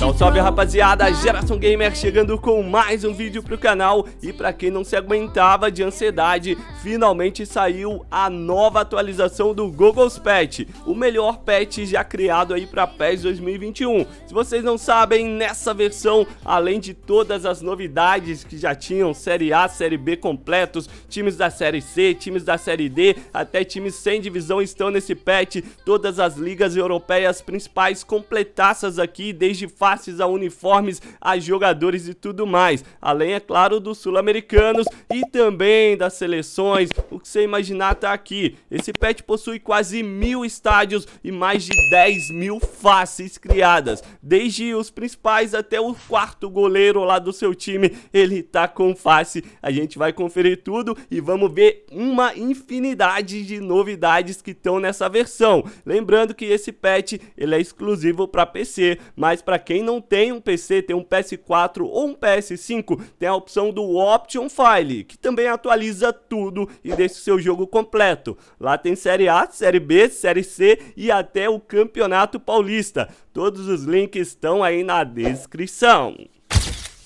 Então, então salve rapaziada, Geração Gamer chegando com mais um vídeo pro canal E pra quem não se aguentava de ansiedade, finalmente saiu a nova atualização do Google's Patch O melhor pet já criado aí pra PES 2021 Se vocês não sabem, nessa versão, além de todas as novidades que já tinham Série A, Série B completos Times da Série C, times da Série D, até times sem divisão estão nesse pet Todas as ligas europeias principais completaças aqui desde fase passes, a uniformes, a jogadores e tudo mais. Além, é claro, dos sul-americanos e também das seleções. O que você imaginar tá aqui. Esse pet possui quase mil estádios e mais de 10 mil faces criadas. Desde os principais até o quarto goleiro lá do seu time, ele tá com face. A gente vai conferir tudo e vamos ver uma infinidade de novidades que estão nessa versão. Lembrando que esse patch ele é exclusivo para PC, mas para quem quem não tem um PC, tem um PS4 ou um PS5, tem a opção do Option File, que também atualiza tudo e deixa o seu jogo completo. Lá tem Série A, Série B, Série C e até o Campeonato Paulista. Todos os links estão aí na descrição.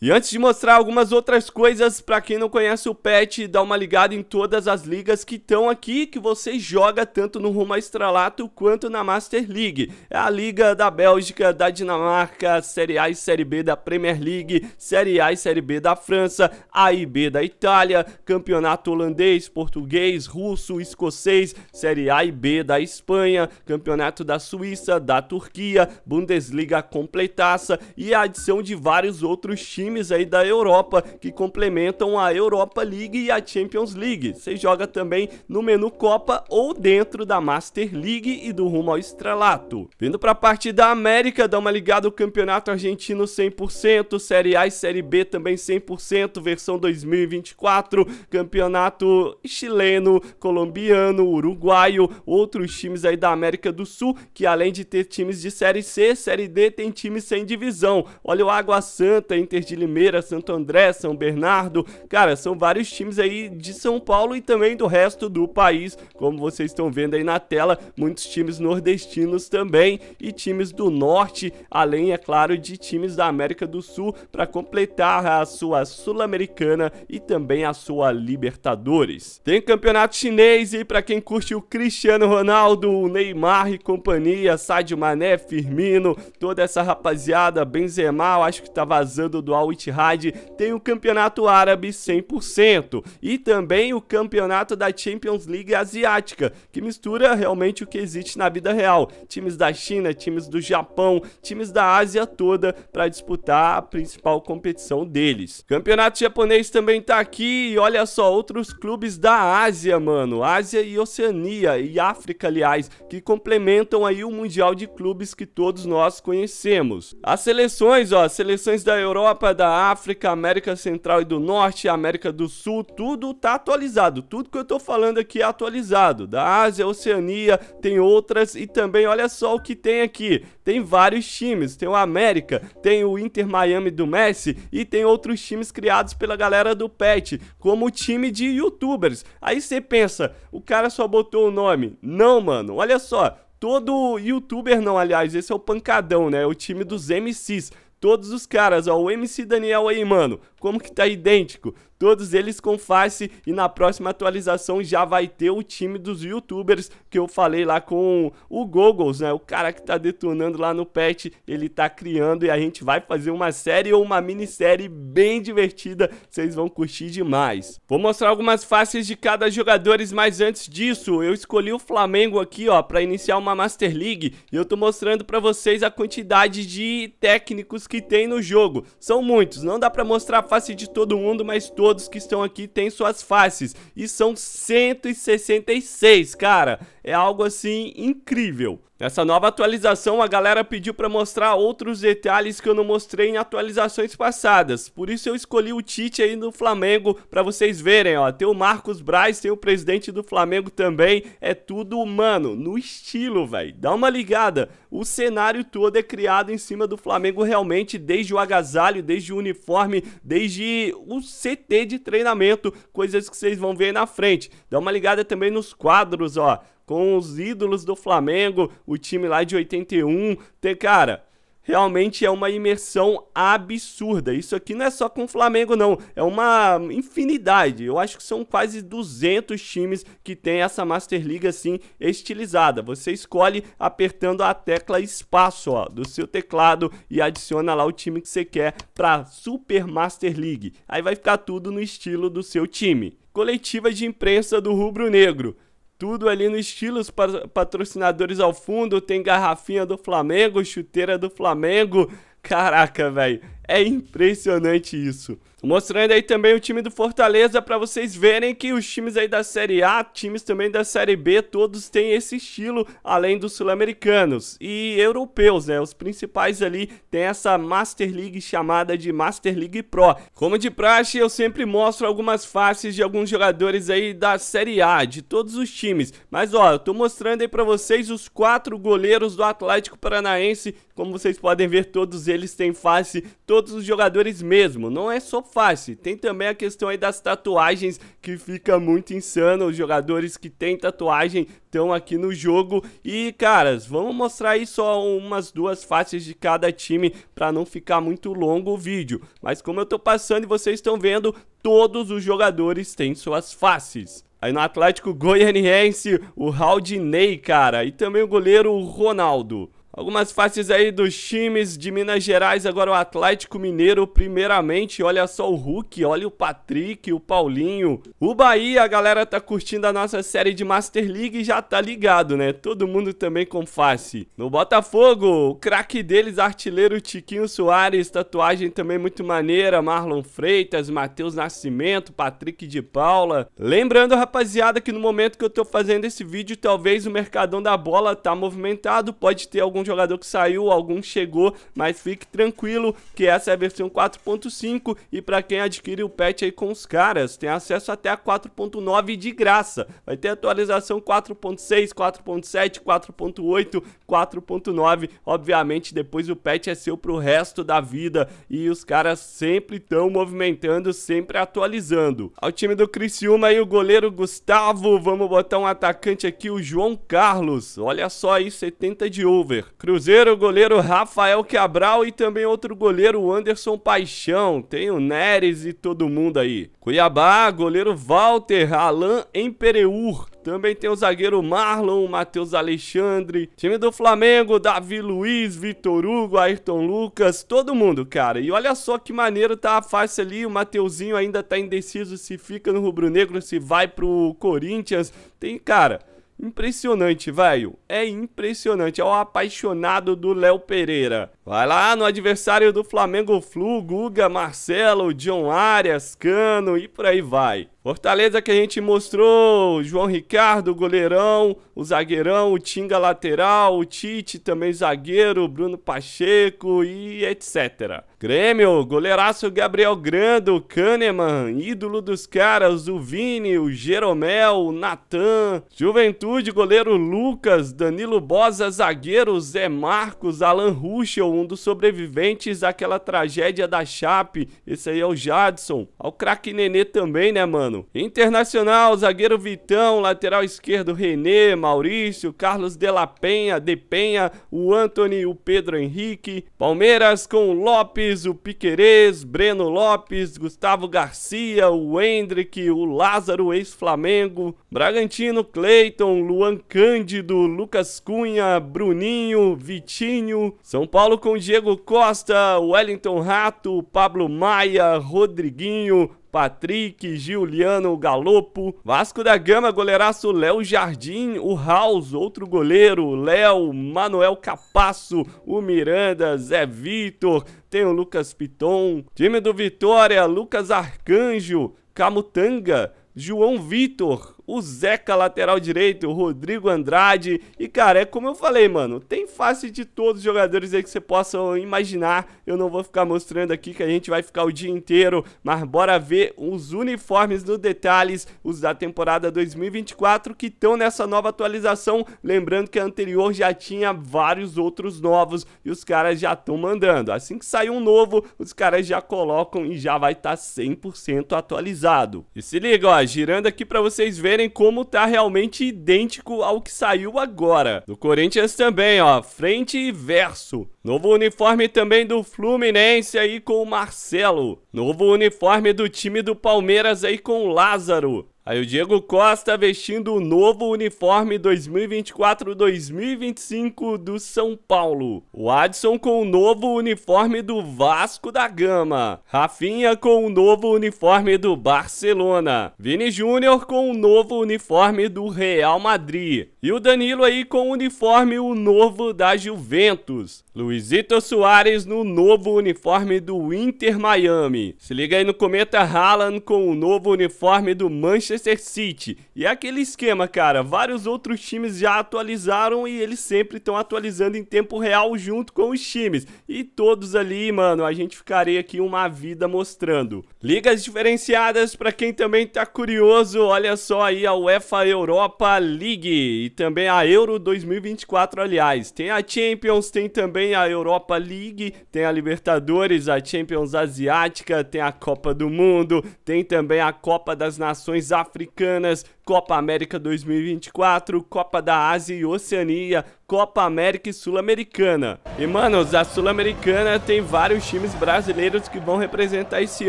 E antes de mostrar algumas outras coisas, para quem não conhece o patch, dá uma ligada em todas as ligas que estão aqui, que você joga tanto no Rumo Estralato quanto na Master League. É a liga da Bélgica, da Dinamarca, Série A e Série B da Premier League, Série A e Série B da França, A e B da Itália, Campeonato Holandês, Português, Russo, Escocês, Série A e B da Espanha, Campeonato da Suíça, da Turquia, Bundesliga completaça e a adição de vários outros times times aí da Europa que complementam a Europa League e a Champions League. Você joga também no menu Copa ou dentro da Master League e do rumo ao estrelato. Vindo para a parte da América, dá uma ligada o Campeonato Argentino 100%, Série A e Série B também 100%, versão 2024, Campeonato chileno, colombiano, uruguaio, outros times aí da América do Sul, que além de ter times de Série C, Série D, tem times sem divisão. Olha o Água Santa, Inter de Limeira, Santo André, São Bernardo. Cara, são vários times aí de São Paulo e também do resto do país, como vocês estão vendo aí na tela, muitos times nordestinos também e times do norte, além, é claro, de times da América do Sul para completar a sua Sul-Americana e também a sua Libertadores. Tem campeonato chinês e para quem curte o Cristiano Ronaldo, o Neymar e companhia, Sadio Mané, Firmino, toda essa rapaziada, Benzema, eu acho que tá vazando do Al Ittihad tem o Campeonato Árabe 100% e também o Campeonato da Champions League Asiática, que mistura realmente o que existe na vida real, times da China, times do Japão, times da Ásia toda para disputar a principal competição deles. Campeonato japonês também tá aqui e olha só outros clubes da Ásia, mano, Ásia e Oceania e África, aliás, que complementam aí o mundial de clubes que todos nós conhecemos. As seleções, ó, seleções da Europa, da África, América Central e do Norte, América do Sul, tudo tá atualizado. Tudo que eu tô falando aqui é atualizado. Da Ásia, Oceania, tem outras e também olha só o que tem aqui. Tem vários times, tem o América, tem o Inter Miami do Messi e tem outros times criados pela galera do PET, como o time de youtubers. Aí você pensa, o cara só botou o nome. Não, mano, olha só, todo youtuber não, aliás, esse é o pancadão, né? É o time dos MCs todos os caras, ó. O MC Daniel aí, mano. Como que tá idêntico? todos eles com face e na próxima atualização já vai ter o time dos youtubers que eu falei lá com o Googles, né? O cara que tá detonando lá no patch, ele tá criando e a gente vai fazer uma série ou uma minissérie bem divertida, vocês vão curtir demais. Vou mostrar algumas faces de cada jogador, mas antes disso, eu escolhi o Flamengo aqui, ó, para iniciar uma Master League e eu tô mostrando para vocês a quantidade de técnicos que tem no jogo. São muitos, não dá para mostrar a face de todo mundo, mas todos todos que estão aqui têm suas faces. E são 166, cara. É algo assim incrível. Nessa nova atualização, a galera pediu para mostrar outros detalhes que eu não mostrei em atualizações passadas. Por isso eu escolhi o Tite aí no Flamengo para vocês verem, ó. Tem o Marcos Braz, tem o presidente do Flamengo também. É tudo mano no estilo, velho. Dá uma ligada. O cenário todo é criado em cima do Flamengo realmente, desde o agasalho, desde o uniforme, desde o CT de treinamento, coisas que vocês vão ver aí na frente. Dá uma ligada também nos quadros, ó com os ídolos do Flamengo, o time lá de 81. Ter, cara, realmente é uma imersão absurda. Isso aqui não é só com o Flamengo, não. É uma infinidade. Eu acho que são quase 200 times que tem essa Master League assim estilizada. Você escolhe apertando a tecla espaço ó, do seu teclado e adiciona lá o time que você quer para Super Master League. Aí vai ficar tudo no estilo do seu time. Coletiva de imprensa do Rubro Negro. Tudo ali no estilo, os patrocinadores ao fundo, tem garrafinha do Flamengo, chuteira do Flamengo. Caraca, velho. É impressionante isso. Mostrando aí também o time do Fortaleza para vocês verem que os times aí da Série A, times também da Série B, todos têm esse estilo, além dos sul-americanos e europeus, né? Os principais ali têm essa Master League chamada de Master League Pro. Como de praxe, eu sempre mostro algumas faces de alguns jogadores aí da Série A, de todos os times. Mas ó, eu tô mostrando aí para vocês os quatro goleiros do Atlético Paranaense, como vocês podem ver, todos eles têm face todos os jogadores mesmo, não é só face. Tem também a questão aí das tatuagens, que fica muito insano, os jogadores que têm tatuagem estão aqui no jogo. E, caras, vamos mostrar aí só umas duas faces de cada time para não ficar muito longo o vídeo. Mas como eu tô passando e vocês estão vendo, todos os jogadores têm suas faces. Aí no Atlético Goianiense, o Raudinei, cara, e também o goleiro Ronaldo. Algumas faces aí dos times de Minas Gerais, agora o Atlético Mineiro, primeiramente, olha só o Hulk, olha o Patrick, o Paulinho. O Bahia, a galera tá curtindo a nossa série de Master League e já tá ligado, né? Todo mundo também com face. No Botafogo, o craque deles, artilheiro Tiquinho Soares, tatuagem também muito maneira, Marlon Freitas, Matheus Nascimento, Patrick de Paula. Lembrando, rapaziada, que no momento que eu tô fazendo esse vídeo, talvez o Mercadão da Bola tá movimentado, pode ter algum jogador que saiu, algum chegou, mas fique tranquilo que essa é a versão 4.5 e para quem adquire o patch aí com os caras, tem acesso até a 4.9 de graça. Vai ter atualização 4.6, 4.7, 4.8, 4.9, obviamente depois o patch é seu pro resto da vida e os caras sempre estão movimentando, sempre atualizando. Ao time do Criciúma e o goleiro Gustavo, vamos botar um atacante aqui, o João Carlos. Olha só aí, 70 de over. Cruzeiro, goleiro Rafael Cabral e também outro goleiro Anderson Paixão. Tem o Neres e todo mundo aí. Cuiabá, goleiro Walter, Alain Empereur. Também tem o zagueiro Marlon, Matheus Alexandre, time do Flamengo, Davi Luiz, Vitor Hugo, Ayrton Lucas, todo mundo, cara. E olha só que maneiro tá a face ali, o Mateuzinho ainda tá indeciso se fica no rubro-negro, se vai pro Corinthians. Tem, cara, Impressionante, velho. É impressionante. É o apaixonado do Léo Pereira. Vai lá no adversário do Flamengo Flu, Guga, Marcelo, John Arias, Cano e por aí vai. Fortaleza que a gente mostrou, João Ricardo, goleirão, o zagueirão, o Tinga lateral, o Tite também zagueiro, Bruno Pacheco e etc. Grêmio, goleiraço Gabriel Grando, Kahneman, ídolo dos caras, o Vini, o Jeromel, o Natan, Juventude, goleiro Lucas, Danilo Bosa, zagueiro, Zé Marcos, Alan Ruschel, um dos sobreviventes daquela tragédia da Chape, esse aí é o Jadson, o craque Nenê também, né mano? Internacional, zagueiro Vitão, lateral esquerdo René, Maurício, Carlos de la Penha, De Penha, o Anthony, o Pedro Henrique. Palmeiras com o Lopes, o Piquerez, Breno Lopes, Gustavo Garcia, o Hendrick, o Lázaro, ex-Flamengo. Bragantino, Cleiton, Luan Cândido, Lucas Cunha, Bruninho, Vitinho. São Paulo com Diego Costa, Wellington Rato, Pablo Maia, Rodriguinho, Patrick, Giuliano, Galopo, Vasco da Gama, goleiraço Léo Jardim, o House, outro goleiro, Léo, Manuel Capasso, o Miranda, Zé Vitor, tem o Lucas Piton, time do Vitória, Lucas Arcanjo, Camutanga, João Vitor, o Zeca lateral direito, o Rodrigo Andrade. E cara, é como eu falei, mano, tem face de todos os jogadores aí que você possa imaginar. Eu não vou ficar mostrando aqui que a gente vai ficar o dia inteiro, mas bora ver os uniformes no detalhes, os da temporada 2024 que estão nessa nova atualização. Lembrando que a anterior já tinha vários outros novos e os caras já estão mandando. Assim que sair um novo, os caras já colocam e já vai estar tá 100% atualizado. E se liga, ó, girando aqui para vocês verem verem como tá realmente idêntico ao que saiu agora. Do Corinthians também, ó, frente e verso. Novo uniforme também do Fluminense aí com o Marcelo. Novo uniforme do time do Palmeiras aí com o Lázaro. Aí o Diego Costa vestindo o novo uniforme 2024-2025 do São Paulo. O Adson com o novo uniforme do Vasco da Gama. Rafinha com o novo uniforme do Barcelona. Vini Júnior com o novo uniforme do Real Madrid. E o Danilo aí com o uniforme o novo da Juventus. Luizito Soares no novo uniforme do Inter Miami. Se liga aí no Cometa Haaland com o novo uniforme do Manchester Manchester City. E é aquele esquema, cara, vários outros times já atualizaram e eles sempre estão atualizando em tempo real junto com os times. E todos ali, mano, a gente ficaria aqui uma vida mostrando. Ligas diferenciadas para quem também tá curioso, olha só aí a UEFA Europa League e também a Euro 2024, aliás. Tem a Champions, tem também a Europa League, tem a Libertadores, a Champions Asiática, tem a Copa do Mundo, tem também a Copa das Nações Africanas Africanas, Copa América 2024, Copa da Ásia e Oceania, Copa América e Sul-Americana. E, manos, a Sul-Americana tem vários times brasileiros que vão representar esse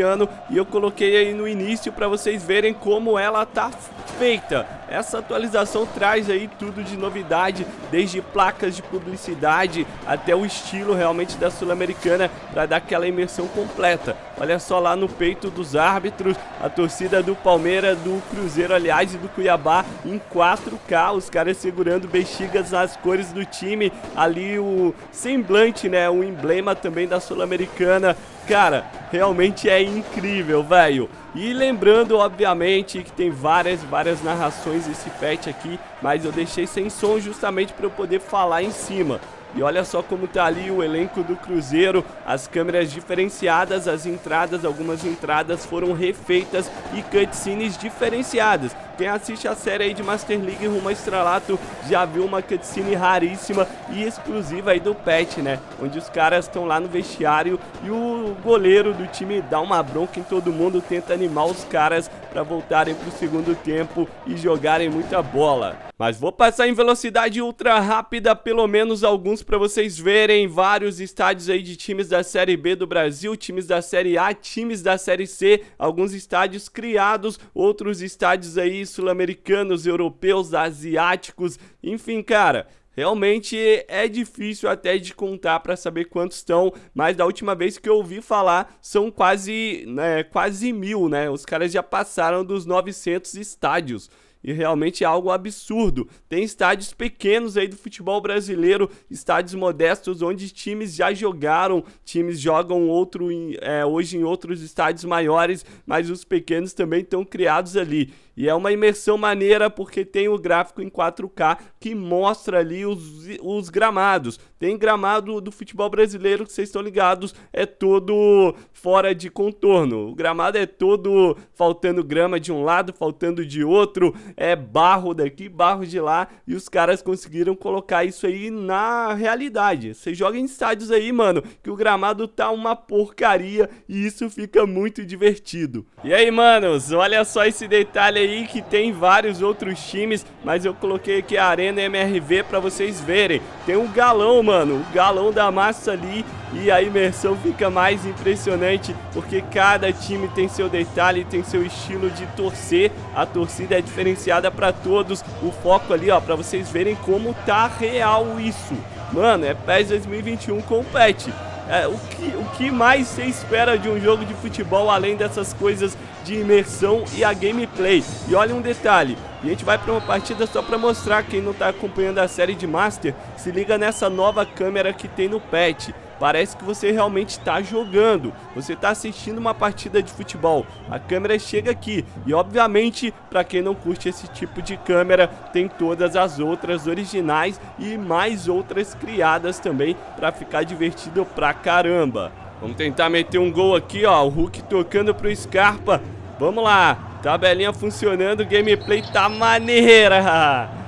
ano e eu coloquei aí no início para vocês verem como ela tá feita. Essa atualização traz aí tudo de novidade, desde placas de publicidade até o estilo realmente da Sul-Americana para dar aquela imersão completa. Olha só lá no peito dos árbitros, a torcida do Palmeiras, do Cruzeiro, aliás, e do Cuiabá em 4K, os caras segurando bexigas nas cores do time, ali o semblante, né? O emblema também da Sul-Americana. Cara, realmente é incrível, velho. E lembrando, obviamente, que tem várias, várias narrações esse patch aqui, mas eu deixei sem som justamente para eu poder falar em cima. E olha só como tá ali o elenco do Cruzeiro, as câmeras diferenciadas, as entradas, algumas entradas foram refeitas e cutscenes diferenciadas. Quem assiste a série aí de Master League rumo a estralato já viu uma cutscene raríssima e exclusiva aí do Pet, né? Onde os caras estão lá no vestiário e o goleiro do time dá uma bronca em todo mundo, tenta animar os caras para voltarem para o segundo tempo e jogarem muita bola. Mas vou passar em velocidade ultra rápida, pelo menos alguns para vocês verem. Vários estádios aí de times da Série B do Brasil, times da Série A, times da Série C. Alguns estádios criados, outros estádios aí sul-americanos, europeus, asiáticos. Enfim, cara, Realmente é difícil até de contar para saber quantos estão, mas da última vez que eu ouvi falar são quase, né, quase mil, né? Os caras já passaram dos 900 estádios. E realmente é algo absurdo. Tem estádios pequenos aí do futebol brasileiro, estádios modestos, onde times já jogaram, times jogam outro em, é, hoje em outros estádios maiores, mas os pequenos também estão criados ali. E é uma imersão maneira porque tem o gráfico em 4K que mostra ali os, os gramados. Tem gramado do futebol brasileiro que vocês estão ligados, é todo fora de contorno. O gramado é todo faltando grama de um lado, faltando de outro é, barro daqui, barro de lá, e os caras conseguiram colocar isso aí na realidade. Você joga em estádios aí, mano, que o gramado tá uma porcaria e isso fica muito divertido. E aí, manos, olha só esse detalhe aí que tem vários outros times, mas eu coloquei aqui a Arena MRV pra vocês verem. Tem um galão, mano, o um galão da massa ali e a imersão fica mais impressionante porque cada time tem seu detalhe, tem seu estilo de torcer. A torcida é diferenciada diferenciada para todos. O foco ali, ó, para vocês verem como tá real isso. Mano, é PES 2021 com patch. É, o, que, o que mais você espera de um jogo de futebol além dessas coisas de imersão e a gameplay? E olha um detalhe, a gente vai para uma partida só para mostrar quem não está acompanhando a série de Master, se liga nessa nova câmera que tem no patch. Parece que você realmente está jogando, você está assistindo uma partida de futebol. A câmera chega aqui e, obviamente, para quem não curte esse tipo de câmera, tem todas as outras originais e mais outras criadas também para ficar divertido pra caramba. Vamos tentar meter um gol aqui, ó. O Hulk tocando pro Scarpa. Vamos lá. Tabelinha funcionando, gameplay tá maneira.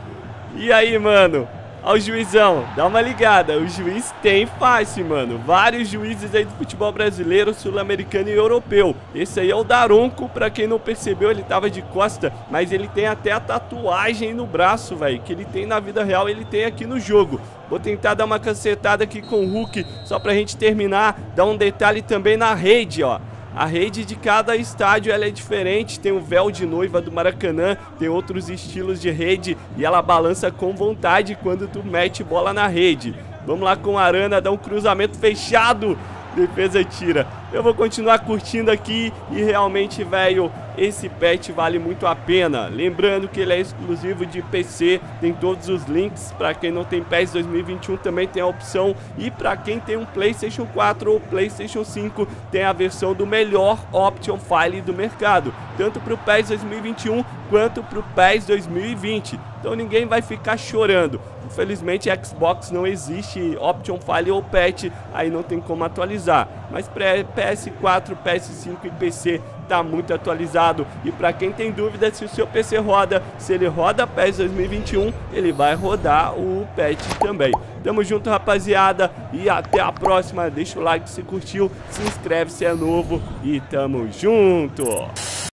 E aí, mano? Olha o juizão, dá uma ligada. O juiz tem face, mano. Vários juízes aí do futebol brasileiro, sul-americano e europeu. Esse aí é o Daronco, pra quem não percebeu, ele tava de costa, mas ele tem até a tatuagem no braço, velho, que ele tem na vida real, ele tem aqui no jogo. Vou tentar dar uma cacetada aqui com o Hulk, só pra gente terminar, dar um detalhe também na rede, ó. A rede de cada estádio é diferente, tem o véu de noiva do Maracanã, tem outros estilos de rede e ela balança com vontade quando tu mete bola na rede. Vamos lá com a Arana, dá um cruzamento fechado, defesa tira eu vou continuar curtindo aqui e realmente, velho, esse pet vale muito a pena. Lembrando que ele é exclusivo de PC, tem todos os links. Para quem não tem PES 2021 também tem a opção. E para quem tem um PlayStation 4 ou PlayStation 5, tem a versão do melhor Option File do mercado, tanto para o PES 2021 quanto para o PES 2020. Então ninguém vai ficar chorando. Infelizmente, Xbox não existe Option File ou patch, aí não tem como atualizar. Mas para PS4, PS5 e PC está muito atualizado. E para quem tem dúvida se o seu PC roda, se ele roda PES 2021, ele vai rodar o patch também. Tamo junto, rapaziada, e até a próxima. Deixa o like se curtiu, se inscreve se é novo e tamo junto!